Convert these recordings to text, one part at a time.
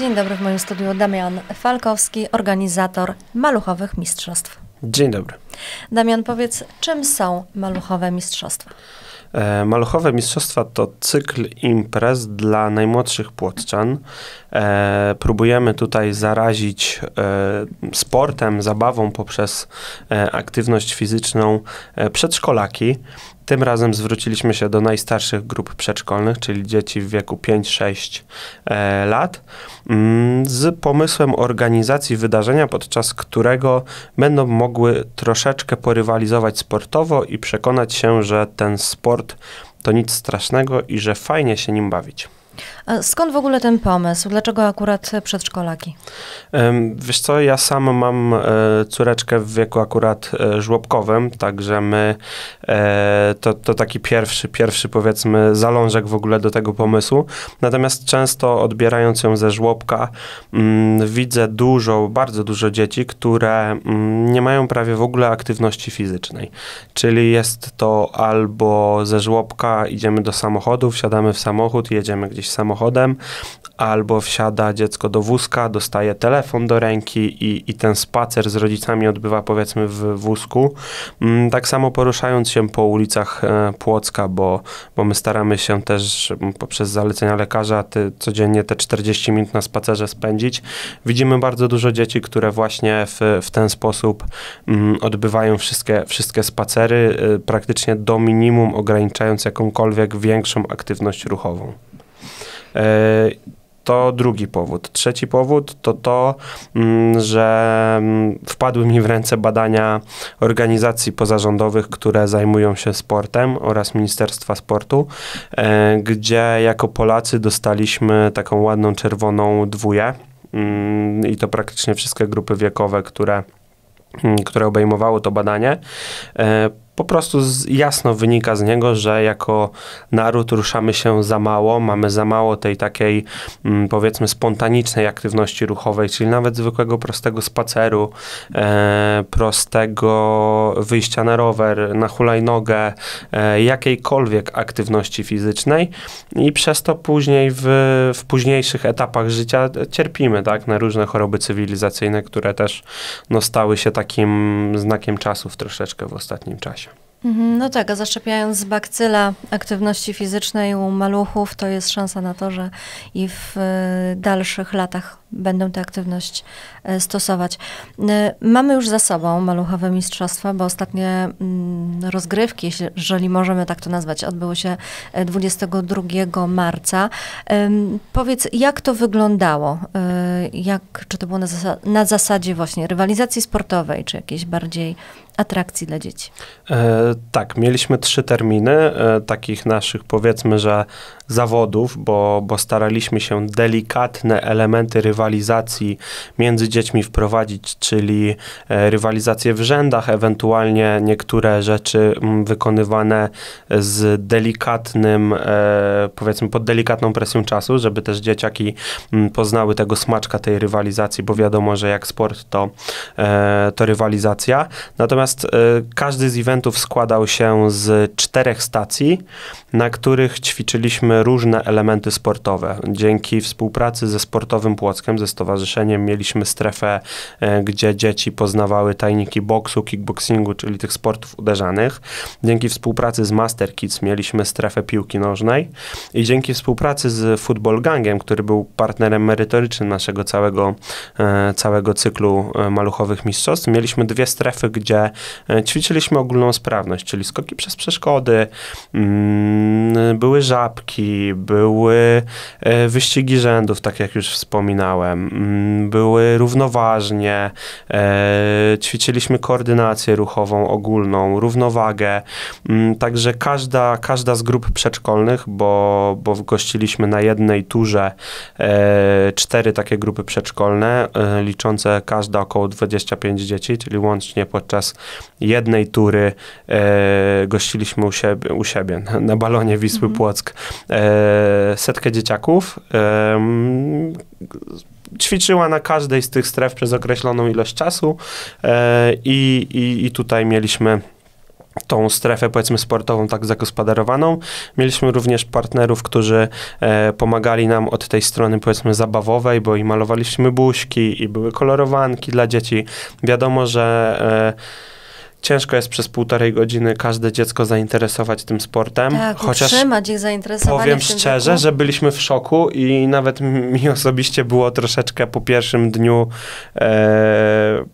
Dzień dobry w moim studiu Damian Falkowski, organizator Maluchowych Mistrzostw. Dzień dobry. Damian, powiedz, czym są Maluchowe Mistrzostwa? E, maluchowe Mistrzostwa to cykl imprez dla najmłodszych płotczan e, próbujemy tutaj zarazić e, sportem, zabawą poprzez e, aktywność fizyczną e, przedszkolaki. Tym razem zwróciliśmy się do najstarszych grup przedszkolnych, czyli dzieci w wieku 5-6 e, lat, mm, z pomysłem organizacji wydarzenia, podczas którego będą mogły troszeczkę porywalizować sportowo i przekonać się, że ten sport to nic strasznego i że fajnie się nim bawić. A skąd w ogóle ten pomysł? Dlaczego akurat przedszkolaki? Wiesz co, ja sam mam e, córeczkę w wieku akurat e, żłobkowym, także my e, to, to taki pierwszy, pierwszy powiedzmy zalążek w ogóle do tego pomysłu. Natomiast często odbierając ją ze żłobka mm, widzę dużo, bardzo dużo dzieci, które mm, nie mają prawie w ogóle aktywności fizycznej. Czyli jest to albo ze żłobka idziemy do samochodu, wsiadamy w samochód, jedziemy gdzieś gdzieś samochodem, albo wsiada dziecko do wózka, dostaje telefon do ręki i, i ten spacer z rodzicami odbywa powiedzmy w wózku. Mm, tak samo poruszając się po ulicach e, Płocka, bo, bo my staramy się też poprzez zalecenia lekarza ty, codziennie te 40 minut na spacerze spędzić. Widzimy bardzo dużo dzieci, które właśnie w, w ten sposób mm, odbywają wszystkie, wszystkie spacery, y, praktycznie do minimum ograniczając jakąkolwiek większą aktywność ruchową. E, to drugi powód. Trzeci powód to to, mm, że mm, wpadły mi w ręce badania organizacji pozarządowych, które zajmują się sportem oraz Ministerstwa Sportu, e, gdzie jako Polacy dostaliśmy taką ładną czerwoną dwóję mm, i to praktycznie wszystkie grupy wiekowe, które, które obejmowało to badanie e, po prostu z, jasno wynika z niego, że jako naród ruszamy się za mało, mamy za mało tej takiej mm, powiedzmy spontanicznej aktywności ruchowej, czyli nawet zwykłego prostego spaceru, e, prostego wyjścia na rower, na hulajnogę, e, jakiejkolwiek aktywności fizycznej i przez to później w, w późniejszych etapach życia cierpimy tak, na różne choroby cywilizacyjne, które też no, stały się takim znakiem czasów troszeczkę w ostatnim czasie. Mhm, no tak, a zaszczepiając bakcyla aktywności fizycznej u maluchów, to jest szansa na to, że i w y, dalszych latach będą tę aktywność e, stosować. E, mamy już za sobą maluchowe mistrzostwa, bo ostatnie mm, rozgrywki, jeżeli możemy tak to nazwać, odbyły się 22 e, marca. Powiedz, jak to wyglądało? Jak, czy to było na, zas na zasadzie właśnie rywalizacji sportowej, czy jakiejś bardziej atrakcji dla dzieci? E, tak, mieliśmy trzy terminy e, takich naszych powiedzmy, że zawodów, bo, bo staraliśmy się delikatne elementy rywalizacji rywalizacji między dziećmi wprowadzić, czyli e, rywalizację w rzędach, ewentualnie niektóre rzeczy mm, wykonywane z delikatnym, e, powiedzmy pod delikatną presją czasu, żeby też dzieciaki mm, poznały tego smaczka tej rywalizacji, bo wiadomo, że jak sport to, e, to rywalizacja. Natomiast każdy z eventów składał się z czterech stacji, na których ćwiczyliśmy różne elementy sportowe. Dzięki współpracy ze sportowym Płockiem ze stowarzyszeniem mieliśmy strefę, e, gdzie dzieci poznawały tajniki boksu, kickboxingu, czyli tych sportów uderzanych. Dzięki współpracy z Master Kids mieliśmy strefę piłki nożnej i dzięki współpracy z Football Gangiem, który był partnerem merytorycznym naszego całego, e, całego cyklu e, maluchowych mistrzostw, mieliśmy dwie strefy, gdzie ćwiczyliśmy ogólną sprawność, czyli skoki przez przeszkody, mm, były żabki, były wyścigi rzędów, tak jak już wspominałem Mm, były równoważnie, e, ćwiczyliśmy koordynację ruchową ogólną, równowagę, mm, także każda, każda z grup przedszkolnych, bo, bo gościliśmy na jednej turze e, cztery takie grupy przedszkolne, e, liczące każda około 25 dzieci, czyli łącznie podczas jednej tury gościliśmy u siebie, u siebie na, na balonie Wisły mhm. Płock setkę dzieciaków ćwiczyła na każdej z tych stref przez określoną ilość czasu e, i, i, i tutaj mieliśmy tą strefę, powiedzmy, sportową tak zagospodarowaną. Mieliśmy również partnerów, którzy e, pomagali nam od tej strony, powiedzmy, zabawowej, bo i malowaliśmy buźki, i były kolorowanki dla dzieci. Wiadomo, że e, ciężko jest przez półtorej godziny każde dziecko zainteresować tym sportem. Tak, chociaż utrzymać ich zainteresowanie. Powiem szczerze, wieku. że byliśmy w szoku i nawet mi osobiście było troszeczkę po pierwszym dniu e,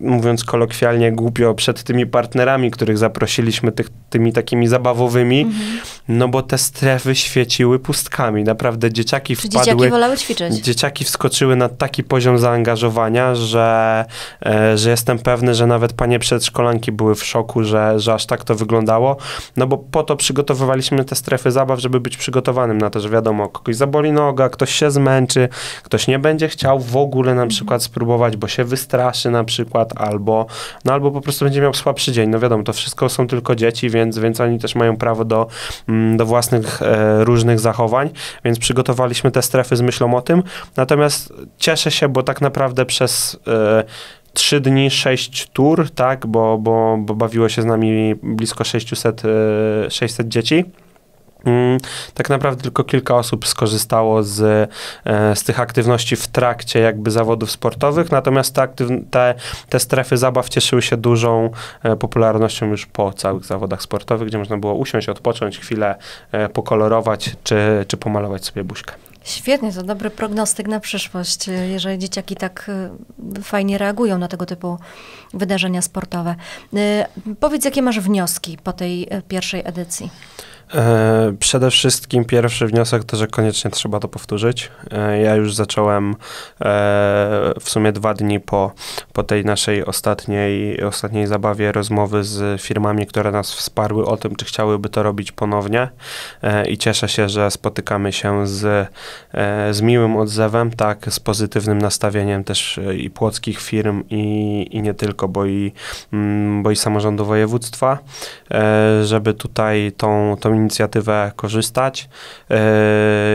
mówiąc kolokwialnie, głupio przed tymi partnerami, których zaprosiliśmy, tych, tymi takimi zabawowymi, mhm. no bo te strefy świeciły pustkami. Naprawdę dzieciaki Czy wpadły... Dzieciaki wolały ćwiczyć. Dzieciaki wskoczyły na taki poziom zaangażowania, że, e, że jestem pewny, że nawet panie przedszkolanki były w szoku, że, że aż tak to wyglądało, no bo po to przygotowywaliśmy te strefy zabaw, żeby być przygotowanym na to, że wiadomo, kogoś zaboli noga, ktoś się zmęczy, ktoś nie będzie chciał w ogóle na mhm. przykład spróbować, bo się wystraszy na przykład, przykład, albo, no albo po prostu będzie miał słabszy dzień. No wiadomo, to wszystko są tylko dzieci, więc, więc oni też mają prawo do, mm, do własnych e, różnych zachowań, więc przygotowaliśmy te strefy z myślą o tym. Natomiast cieszę się, bo tak naprawdę przez e, trzy dni, sześć tur, tak, bo, bo, bo bawiło się z nami blisko 600, 600 e, dzieci. Mm, tak naprawdę tylko kilka osób skorzystało z, e, z tych aktywności w trakcie jakby zawodów sportowych, natomiast te, te, te strefy zabaw cieszyły się dużą e, popularnością już po całych zawodach sportowych, gdzie można było usiąść, odpocząć chwilę, e, pokolorować czy, czy pomalować sobie buźkę. Świetnie, to dobry prognostyk na przyszłość, jeżeli dzieciaki tak fajnie reagują na tego typu wydarzenia sportowe. Powiedz, jakie masz wnioski po tej pierwszej edycji? E, przede wszystkim pierwszy wniosek to, że koniecznie trzeba to powtórzyć. E, ja już zacząłem e, w sumie dwa dni po, po tej naszej ostatniej, ostatniej zabawie rozmowy z firmami, które nas wsparły o tym, czy chciałyby to robić ponownie i cieszę się, że spotykamy się z, z miłym odzewem, tak, z pozytywnym nastawieniem też i płockich firm i, i nie tylko, bo i, mm, bo i samorządu województwa, żeby tutaj tą, tą inicjatywę korzystać,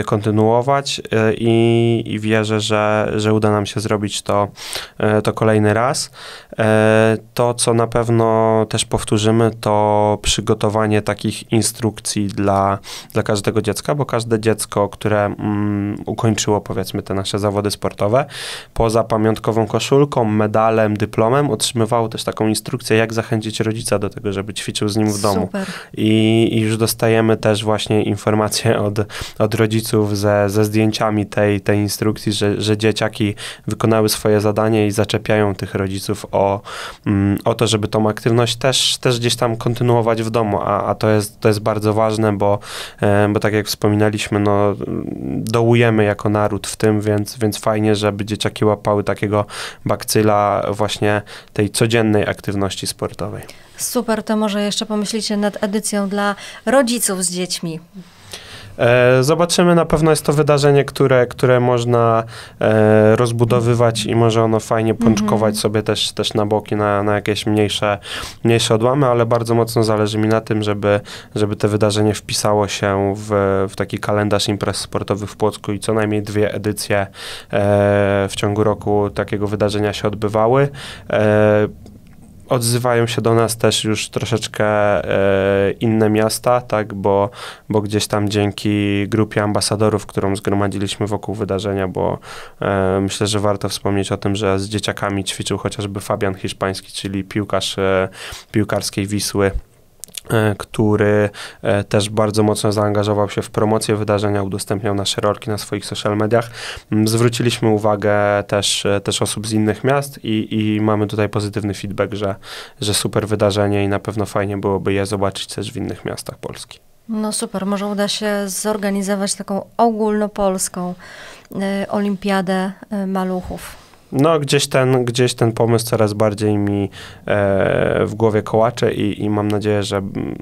e, kontynuować e, i, i wierzę, że, że uda nam się zrobić to, e, to kolejny raz. E, to, co na pewno też powtórzymy, to przygotowanie takich instrukcji dla, dla każdego dziecka, bo każde dziecko, które mm, ukończyło powiedzmy te nasze zawody sportowe, poza pamiątkową koszulką, medalem, dyplomem, otrzymywało też taką instrukcję, jak zachęcić rodzica do tego, żeby ćwiczył z nim w domu. I, I, już dostajemy też właśnie informacje od, od rodziców ze, ze zdjęciami tej, tej instrukcji, że, że dzieciaki wykonały swoje zadanie i zaczepiają tych rodziców o o, to, żeby tą aktywność też, też gdzieś tam kontynuować w domu, a, a to, jest, to jest bardzo ważne, bo, e, bo tak jak wspominaliśmy, no, dołujemy jako naród w tym, więc, więc fajnie, żeby dzieciaki łapały takiego bakcyla właśnie tej codziennej aktywności sportowej. Super, to może jeszcze pomyślicie nad edycją dla rodziców z dziećmi. E, zobaczymy, na pewno jest to wydarzenie, które, które można e, rozbudowywać i może ono fajnie pączkować mhm. sobie też, też na boki, na, na jakieś mniejsze, mniejsze odłamy, ale bardzo mocno zależy mi na tym, żeby, żeby to wydarzenie wpisało się w, w taki kalendarz imprez sportowych w Płocku i co najmniej dwie edycje e, w ciągu roku takiego wydarzenia się odbywały odzywają się do nas też już troszeczkę e, inne miasta, tak, bo, bo gdzieś tam dzięki grupie ambasadorów, którą zgromadziliśmy wokół wydarzenia, bo e, myślę, że warto wspomnieć o tym, że z dzieciakami ćwiczył chociażby Fabian Hiszpański, czyli piłkarz e, piłkarskiej Wisły. E, który e, też bardzo mocno zaangażował się w promocję wydarzenia, udostępniał nasze rolki na swoich social mediach. Mm, zwróciliśmy uwagę też, e, też osób z innych miast i, i mamy tutaj pozytywny feedback, że, że super wydarzenie i na pewno fajnie byłoby je zobaczyć też w innych miastach Polski. No super, może uda się zorganizować taką ogólnopolską y, olimpiadę y, maluchów no gdzieś ten, gdzieś ten pomysł coraz bardziej mi e, w głowie kołacze i, i mam nadzieję, że mm,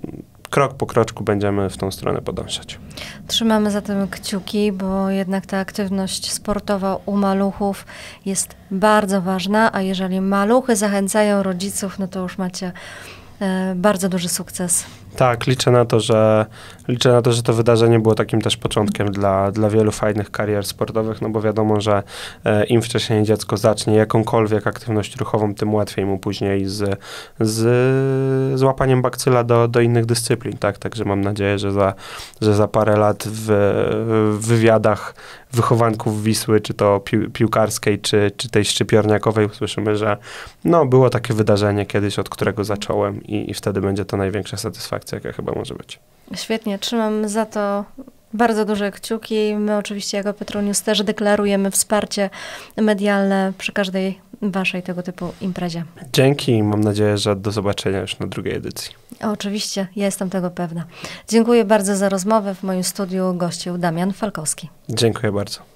krok po kroczku będziemy w tą stronę podążać. Trzymamy zatem kciuki, bo jednak ta aktywność sportowa u maluchów jest bardzo ważna, a jeżeli maluchy zachęcają rodziców, no to już macie E, bardzo duży sukces. Tak, liczę na to, że liczę na to, że to wydarzenie było takim też początkiem dla, dla wielu fajnych karier sportowych, no bo wiadomo, że e, im wcześniej dziecko zacznie jakąkolwiek aktywność ruchową, tym łatwiej mu później z, z łapaniem bakcyla do, do innych dyscyplin, tak? Także mam nadzieję, że za, że za parę lat w, w wywiadach wychowanków Wisły, czy to piłkarskiej, czy, czy tej szczypiorniakowej usłyszymy, że no, było takie wydarzenie kiedyś, od którego zacząłem i, i wtedy będzie to największa satysfakcja, jaka chyba może być. Świetnie, trzymam za to bardzo duże kciuki. My oczywiście jako Petronius też deklarujemy wsparcie medialne przy każdej waszej tego typu imprezie. Dzięki i mam nadzieję, że do zobaczenia już na drugiej edycji. Oczywiście, ja jestem tego pewna. Dziękuję bardzo za rozmowę. W moim studiu gościł Damian Falkowski. Dziękuję bardzo.